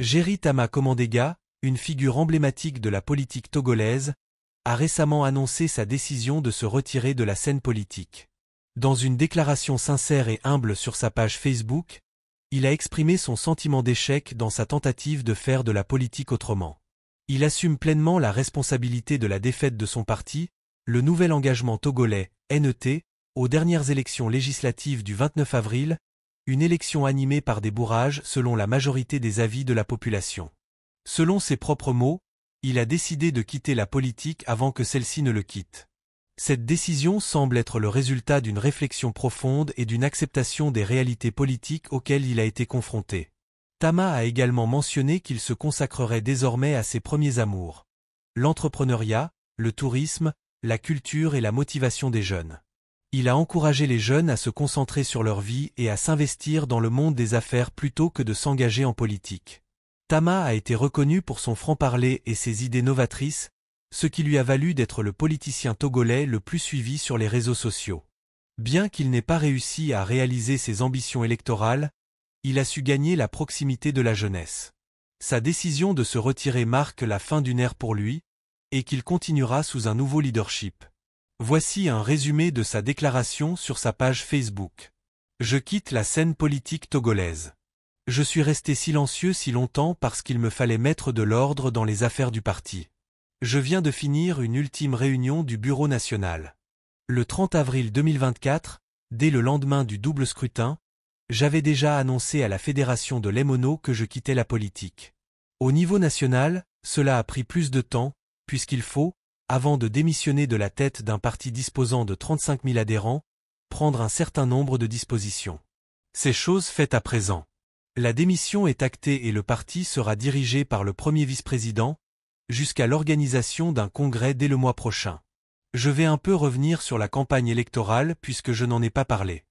Jerry Tama Komandega, une figure emblématique de la politique togolaise, a récemment annoncé sa décision de se retirer de la scène politique. Dans une déclaration sincère et humble sur sa page Facebook, il a exprimé son sentiment d'échec dans sa tentative de faire de la politique autrement. Il assume pleinement la responsabilité de la défaite de son parti, le nouvel engagement togolais, NET, aux dernières élections législatives du 29 avril, une élection animée par des bourrages selon la majorité des avis de la population. Selon ses propres mots, il a décidé de quitter la politique avant que celle-ci ne le quitte. Cette décision semble être le résultat d'une réflexion profonde et d'une acceptation des réalités politiques auxquelles il a été confronté. Tama a également mentionné qu'il se consacrerait désormais à ses premiers amours. L'entrepreneuriat, le tourisme, la culture et la motivation des jeunes. Il a encouragé les jeunes à se concentrer sur leur vie et à s'investir dans le monde des affaires plutôt que de s'engager en politique. Tama a été reconnu pour son franc-parler et ses idées novatrices, ce qui lui a valu d'être le politicien togolais le plus suivi sur les réseaux sociaux. Bien qu'il n'ait pas réussi à réaliser ses ambitions électorales, il a su gagner la proximité de la jeunesse. Sa décision de se retirer marque la fin d'une ère pour lui, et qu'il continuera sous un nouveau leadership. Voici un résumé de sa déclaration sur sa page Facebook. Je quitte la scène politique togolaise. Je suis resté silencieux si longtemps parce qu'il me fallait mettre de l'ordre dans les affaires du parti. Je viens de finir une ultime réunion du Bureau national. Le 30 avril 2024, dès le lendemain du double scrutin, j'avais déjà annoncé à la Fédération de l'Emono que je quittais la politique. Au niveau national, cela a pris plus de temps, puisqu'il faut, avant de démissionner de la tête d'un parti disposant de 35 000 adhérents, prendre un certain nombre de dispositions. Ces choses faites à présent. La démission est actée et le parti sera dirigé par le premier vice-président, jusqu'à l'organisation d'un congrès dès le mois prochain. Je vais un peu revenir sur la campagne électorale puisque je n'en ai pas parlé.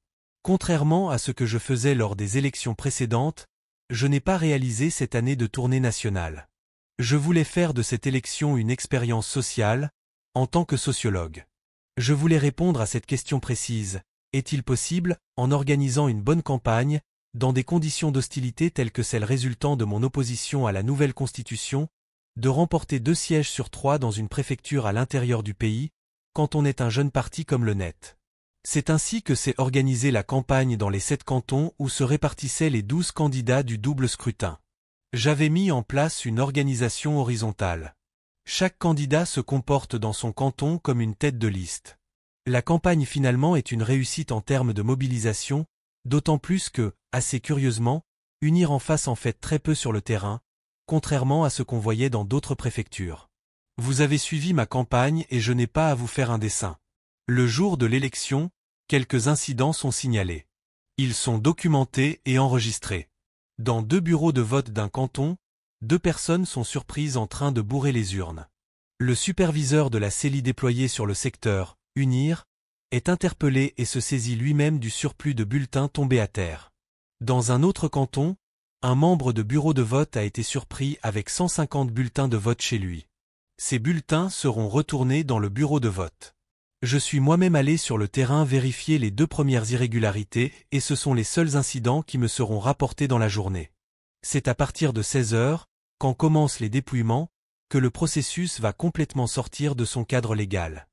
Contrairement à ce que je faisais lors des élections précédentes, je n'ai pas réalisé cette année de tournée nationale. Je voulais faire de cette élection une expérience sociale, en tant que sociologue. Je voulais répondre à cette question précise. Est-il possible, en organisant une bonne campagne, dans des conditions d'hostilité telles que celles résultant de mon opposition à la nouvelle constitution, de remporter deux sièges sur trois dans une préfecture à l'intérieur du pays, quand on est un jeune parti comme le NET. C'est ainsi que s'est organisée la campagne dans les sept cantons où se répartissaient les douze candidats du double scrutin. J'avais mis en place une organisation horizontale. Chaque candidat se comporte dans son canton comme une tête de liste. La campagne finalement est une réussite en termes de mobilisation, d'autant plus que, assez curieusement, Unir en face en fait très peu sur le terrain, contrairement à ce qu'on voyait dans d'autres préfectures. Vous avez suivi ma campagne et je n'ai pas à vous faire un dessin. Le jour de l'élection, quelques incidents sont signalés. Ils sont documentés et enregistrés. Dans deux bureaux de vote d'un canton, deux personnes sont surprises en train de bourrer les urnes. Le superviseur de la CELI déployée sur le secteur, UNIR, est interpellé et se saisit lui-même du surplus de bulletins tombés à terre. Dans un autre canton, un membre de bureau de vote a été surpris avec 150 bulletins de vote chez lui. Ces bulletins seront retournés dans le bureau de vote. Je suis moi-même allé sur le terrain vérifier les deux premières irrégularités et ce sont les seuls incidents qui me seront rapportés dans la journée. C'est à partir de 16 heures, quand commencent les dépouillements, que le processus va complètement sortir de son cadre légal.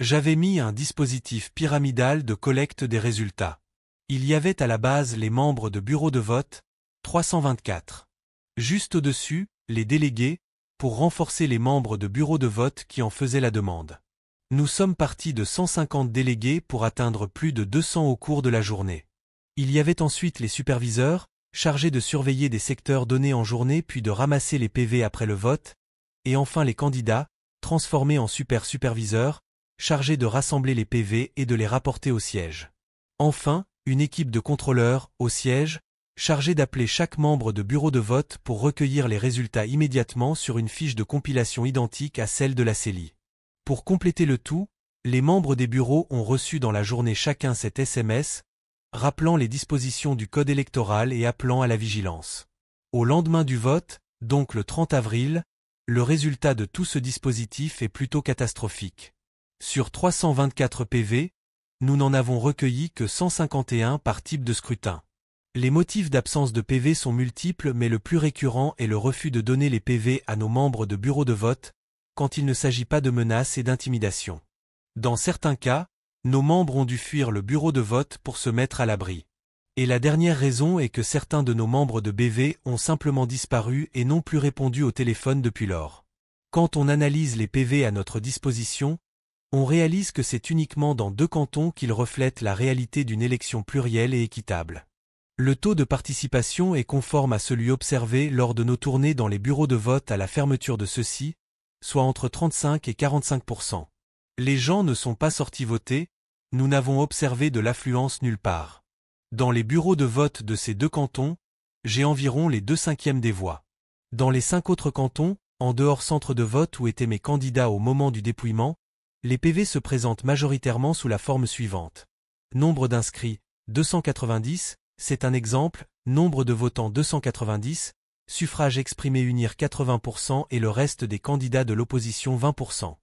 J'avais mis un dispositif pyramidal de collecte des résultats. Il y avait à la base les membres de bureaux de vote, 324. Juste au-dessus, les délégués, pour renforcer les membres de bureaux de vote qui en faisaient la demande. Nous sommes partis de 150 délégués pour atteindre plus de 200 au cours de la journée. Il y avait ensuite les superviseurs, chargé de surveiller des secteurs donnés en journée puis de ramasser les PV après le vote, et enfin les candidats, transformés en super-superviseurs, chargés de rassembler les PV et de les rapporter au siège. Enfin, une équipe de contrôleurs, au siège, chargée d'appeler chaque membre de bureau de vote pour recueillir les résultats immédiatement sur une fiche de compilation identique à celle de la CELI. Pour compléter le tout, les membres des bureaux ont reçu dans la journée chacun cet SMS, rappelant les dispositions du Code électoral et appelant à la vigilance. Au lendemain du vote, donc le 30 avril, le résultat de tout ce dispositif est plutôt catastrophique. Sur 324 PV, nous n'en avons recueilli que 151 par type de scrutin. Les motifs d'absence de PV sont multiples mais le plus récurrent est le refus de donner les PV à nos membres de bureaux de vote, quand il ne s'agit pas de menaces et d'intimidation. Dans certains cas, nos membres ont dû fuir le bureau de vote pour se mettre à l'abri. Et la dernière raison est que certains de nos membres de BV ont simplement disparu et n'ont plus répondu au téléphone depuis lors. Quand on analyse les PV à notre disposition, on réalise que c'est uniquement dans deux cantons qu'ils reflètent la réalité d'une élection plurielle et équitable. Le taux de participation est conforme à celui observé lors de nos tournées dans les bureaux de vote à la fermeture de ceux-ci, soit entre 35 et 45 Les gens ne sont pas sortis voter, nous n'avons observé de l'affluence nulle part. Dans les bureaux de vote de ces deux cantons, j'ai environ les deux cinquièmes des voix. Dans les cinq autres cantons, en dehors centre de vote où étaient mes candidats au moment du dépouillement, les PV se présentent majoritairement sous la forme suivante. Nombre d'inscrits, 290, c'est un exemple, nombre de votants 290, suffrage exprimé unir 80% et le reste des candidats de l'opposition 20%.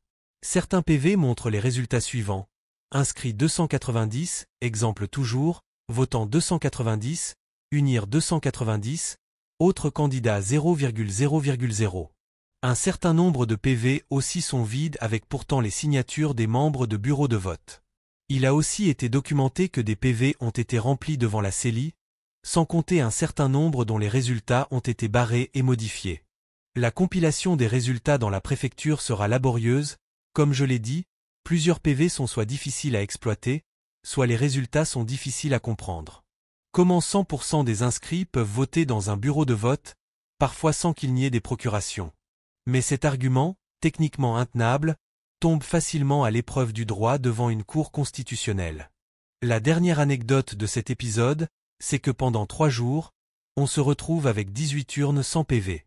Certains PV montrent les résultats suivants inscrit 290, exemple toujours, votant 290, unir 290, autre candidat 0,0,0. Un certain nombre de PV aussi sont vides avec pourtant les signatures des membres de bureaux de vote. Il a aussi été documenté que des PV ont été remplis devant la CELI, sans compter un certain nombre dont les résultats ont été barrés et modifiés. La compilation des résultats dans la préfecture sera laborieuse, comme je l'ai dit, plusieurs PV sont soit difficiles à exploiter, soit les résultats sont difficiles à comprendre. Comment 100% des inscrits peuvent voter dans un bureau de vote, parfois sans qu'il n'y ait des procurations. Mais cet argument, techniquement intenable, tombe facilement à l'épreuve du droit devant une cour constitutionnelle. La dernière anecdote de cet épisode, c'est que pendant trois jours, on se retrouve avec 18 urnes sans PV.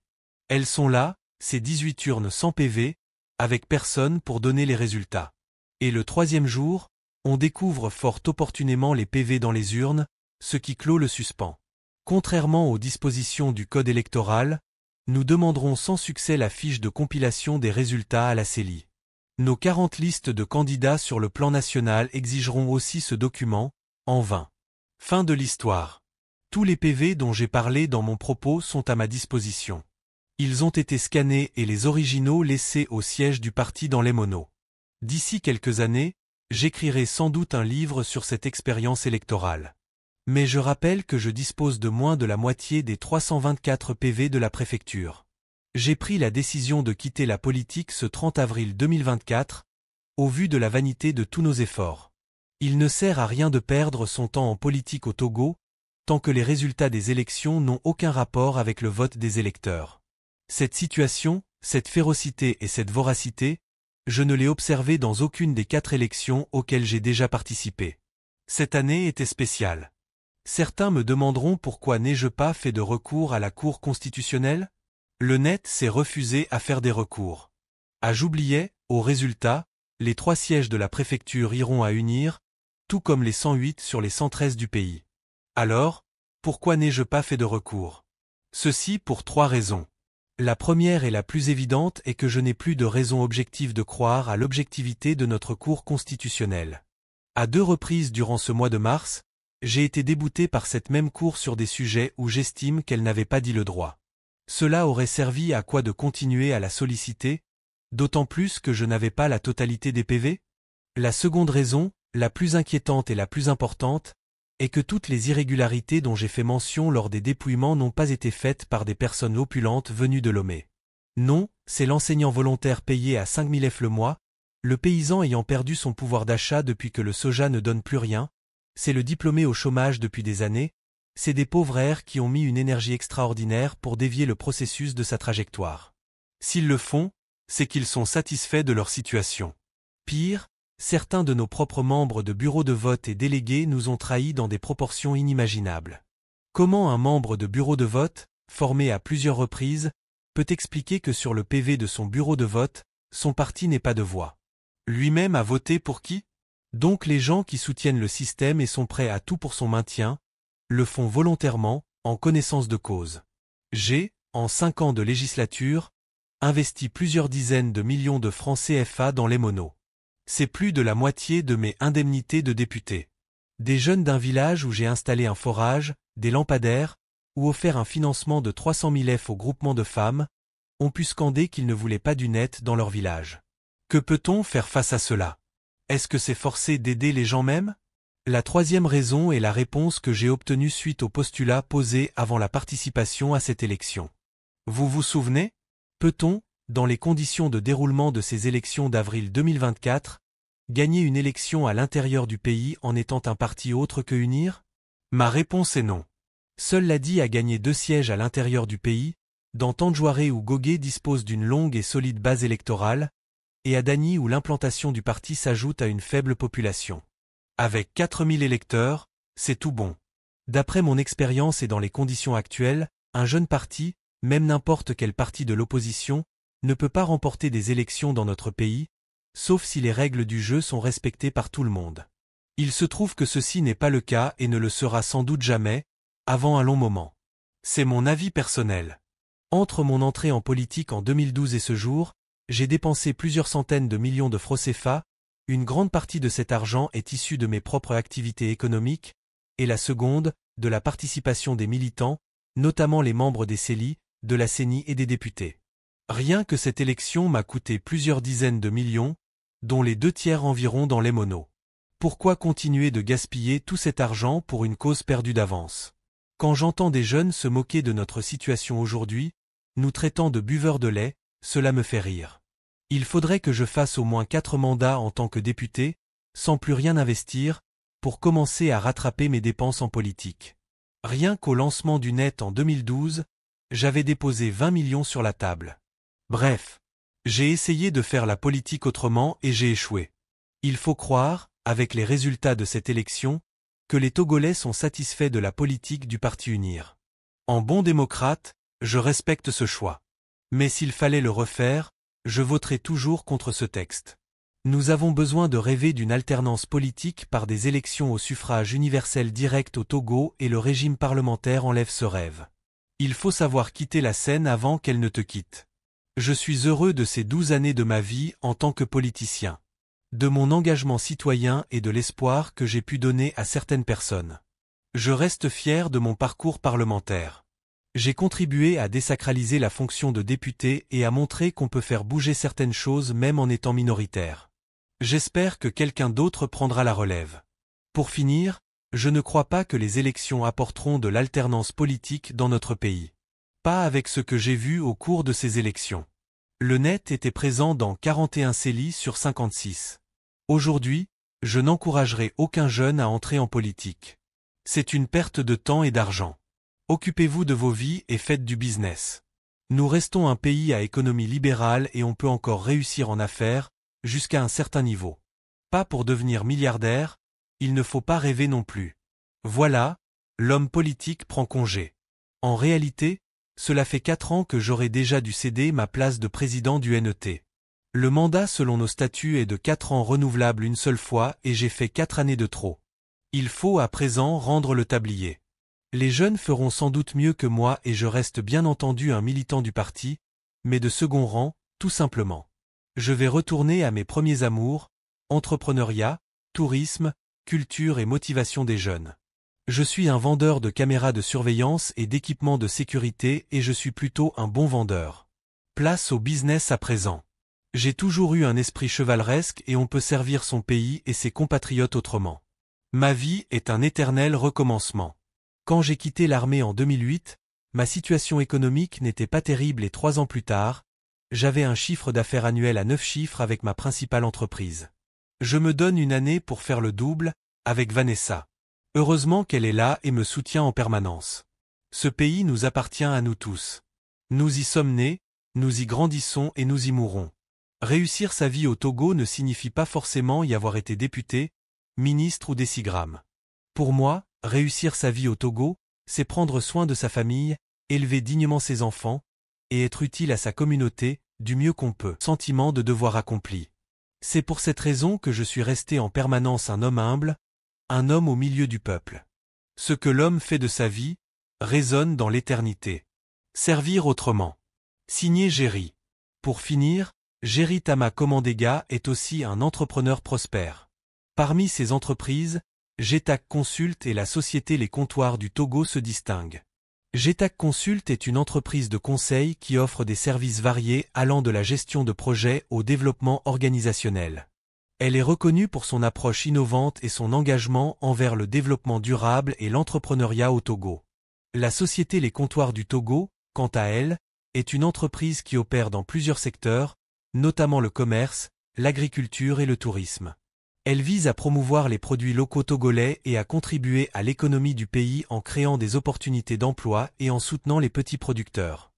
Elles sont là, ces 18 urnes sans PV, avec personne pour donner les résultats. Et le troisième jour, on découvre fort opportunément les PV dans les urnes, ce qui clôt le suspens. Contrairement aux dispositions du Code électoral, nous demanderons sans succès la fiche de compilation des résultats à la CELI. Nos 40 listes de candidats sur le plan national exigeront aussi ce document, en vain. Fin de l'histoire. Tous les PV dont j'ai parlé dans mon propos sont à ma disposition. Ils ont été scannés et les originaux laissés au siège du parti dans les monos. D'ici quelques années, j'écrirai sans doute un livre sur cette expérience électorale. Mais je rappelle que je dispose de moins de la moitié des 324 PV de la préfecture. J'ai pris la décision de quitter la politique ce 30 avril 2024, au vu de la vanité de tous nos efforts. Il ne sert à rien de perdre son temps en politique au Togo, tant que les résultats des élections n'ont aucun rapport avec le vote des électeurs. Cette situation, cette férocité et cette voracité, je ne l'ai observé dans aucune des quatre élections auxquelles j'ai déjà participé. Cette année était spéciale. Certains me demanderont pourquoi n'ai-je pas fait de recours à la Cour constitutionnelle Le net s'est refusé à faire des recours. À ah, j'oubliais, au résultat, les trois sièges de la préfecture iront à unir, tout comme les 108 sur les 113 du pays. Alors, pourquoi n'ai-je pas fait de recours Ceci pour trois raisons. La première et la plus évidente est que je n'ai plus de raison objective de croire à l'objectivité de notre Cour constitutionnelle. À deux reprises durant ce mois de mars, j'ai été débouté par cette même Cour sur des sujets où j'estime qu'elle n'avait pas dit le droit. Cela aurait servi à quoi de continuer à la solliciter, d'autant plus que je n'avais pas la totalité des PV La seconde raison, la plus inquiétante et la plus importante, et que toutes les irrégularités dont j'ai fait mention lors des dépouillements n'ont pas été faites par des personnes opulentes venues de Lomé. Non, c'est l'enseignant volontaire payé à 5000 F le mois, le paysan ayant perdu son pouvoir d'achat depuis que le soja ne donne plus rien, c'est le diplômé au chômage depuis des années, c'est des pauvres airs qui ont mis une énergie extraordinaire pour dévier le processus de sa trajectoire. S'ils le font, c'est qu'ils sont satisfaits de leur situation. Pire, certains de nos propres membres de bureaux de vote et délégués nous ont trahis dans des proportions inimaginables. Comment un membre de bureau de vote, formé à plusieurs reprises, peut expliquer que sur le PV de son bureau de vote, son parti n'est pas de voix Lui-même a voté pour qui Donc les gens qui soutiennent le système et sont prêts à tout pour son maintien, le font volontairement, en connaissance de cause. J'ai, en cinq ans de législature, investi plusieurs dizaines de millions de francs CFA dans les monos c'est plus de la moitié de mes indemnités de députés. Des jeunes d'un village où j'ai installé un forage, des lampadaires, ou offert un financement de 300 000 F au groupement de femmes, ont pu scander qu'ils ne voulaient pas du net dans leur village. Que peut-on faire face à cela Est-ce que c'est forcé d'aider les gens mêmes La troisième raison est la réponse que j'ai obtenue suite au postulat posé avant la participation à cette élection. Vous vous souvenez Peut-on, dans les conditions de déroulement de ces élections d'avril 2024, gagner une élection à l'intérieur du pays en étant un parti autre que Unir Ma réponse est non. Seul l'ADI a gagné deux sièges à l'intérieur du pays, dans Tanjouaré où Gogué dispose d'une longue et solide base électorale, et à Dany où l'implantation du parti s'ajoute à une faible population. Avec 4000 électeurs, c'est tout bon. D'après mon expérience et dans les conditions actuelles, un jeune parti, même n'importe quel parti de l'opposition, ne peut pas remporter des élections dans notre pays, sauf si les règles du jeu sont respectées par tout le monde. Il se trouve que ceci n'est pas le cas et ne le sera sans doute jamais, avant un long moment. C'est mon avis personnel. Entre mon entrée en politique en 2012 et ce jour, j'ai dépensé plusieurs centaines de millions de FROCEFA, une grande partie de cet argent est issue de mes propres activités économiques, et la seconde, de la participation des militants, notamment les membres des CELI, de la CENI et des députés. Rien que cette élection m'a coûté plusieurs dizaines de millions, dont les deux tiers environ dans les monos. Pourquoi continuer de gaspiller tout cet argent pour une cause perdue d'avance Quand j'entends des jeunes se moquer de notre situation aujourd'hui, nous traitant de buveurs de lait, cela me fait rire. Il faudrait que je fasse au moins quatre mandats en tant que député, sans plus rien investir, pour commencer à rattraper mes dépenses en politique. Rien qu'au lancement du net en 2012, j'avais déposé 20 millions sur la table. Bref, j'ai essayé de faire la politique autrement et j'ai échoué. Il faut croire, avec les résultats de cette élection, que les Togolais sont satisfaits de la politique du Parti Unir. En bon démocrate, je respecte ce choix. Mais s'il fallait le refaire, je voterai toujours contre ce texte. Nous avons besoin de rêver d'une alternance politique par des élections au suffrage universel direct au Togo et le régime parlementaire enlève ce rêve. Il faut savoir quitter la scène avant qu'elle ne te quitte. Je suis heureux de ces douze années de ma vie en tant que politicien, de mon engagement citoyen et de l'espoir que j'ai pu donner à certaines personnes. Je reste fier de mon parcours parlementaire. J'ai contribué à désacraliser la fonction de député et à montrer qu'on peut faire bouger certaines choses même en étant minoritaire. J'espère que quelqu'un d'autre prendra la relève. Pour finir, je ne crois pas que les élections apporteront de l'alternance politique dans notre pays pas avec ce que j'ai vu au cours de ces élections. Le net était présent dans 41 CELI sur 56. Aujourd'hui, je n'encouragerai aucun jeune à entrer en politique. C'est une perte de temps et d'argent. Occupez-vous de vos vies et faites du business. Nous restons un pays à économie libérale et on peut encore réussir en affaires, jusqu'à un certain niveau. Pas pour devenir milliardaire, il ne faut pas rêver non plus. Voilà, l'homme politique prend congé. En réalité, cela fait quatre ans que j'aurais déjà dû céder ma place de président du NET. Le mandat selon nos statuts est de quatre ans renouvelable une seule fois et j'ai fait quatre années de trop. Il faut à présent rendre le tablier. Les jeunes feront sans doute mieux que moi et je reste bien entendu un militant du parti, mais de second rang, tout simplement. Je vais retourner à mes premiers amours, entrepreneuriat, tourisme, culture et motivation des jeunes. Je suis un vendeur de caméras de surveillance et d'équipements de sécurité et je suis plutôt un bon vendeur. Place au business à présent. J'ai toujours eu un esprit chevaleresque et on peut servir son pays et ses compatriotes autrement. Ma vie est un éternel recommencement. Quand j'ai quitté l'armée en 2008, ma situation économique n'était pas terrible et trois ans plus tard, j'avais un chiffre d'affaires annuel à neuf chiffres avec ma principale entreprise. Je me donne une année pour faire le double, avec Vanessa. Heureusement qu'elle est là et me soutient en permanence. Ce pays nous appartient à nous tous. Nous y sommes nés, nous y grandissons et nous y mourons. Réussir sa vie au Togo ne signifie pas forcément y avoir été député, ministre ou décigramme. Pour moi, réussir sa vie au Togo, c'est prendre soin de sa famille, élever dignement ses enfants, et être utile à sa communauté, du mieux qu'on peut. Sentiment de devoir accompli. C'est pour cette raison que je suis resté en permanence un homme humble, un homme au milieu du peuple. Ce que l'homme fait de sa vie, résonne dans l'éternité. Servir autrement. Signé Géry. Pour finir, Géry Tama Komandega est aussi un entrepreneur prospère. Parmi ses entreprises, Getac Consult et la société Les Comptoirs du Togo se distinguent. Getac Consult est une entreprise de conseil qui offre des services variés allant de la gestion de projets au développement organisationnel. Elle est reconnue pour son approche innovante et son engagement envers le développement durable et l'entrepreneuriat au Togo. La société Les Comptoirs du Togo, quant à elle, est une entreprise qui opère dans plusieurs secteurs, notamment le commerce, l'agriculture et le tourisme. Elle vise à promouvoir les produits locaux togolais et à contribuer à l'économie du pays en créant des opportunités d'emploi et en soutenant les petits producteurs.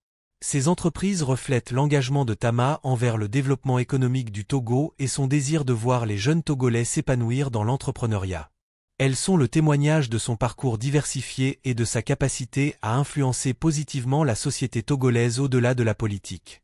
Ces entreprises reflètent l'engagement de Tama envers le développement économique du Togo et son désir de voir les jeunes Togolais s'épanouir dans l'entrepreneuriat. Elles sont le témoignage de son parcours diversifié et de sa capacité à influencer positivement la société togolaise au-delà de la politique.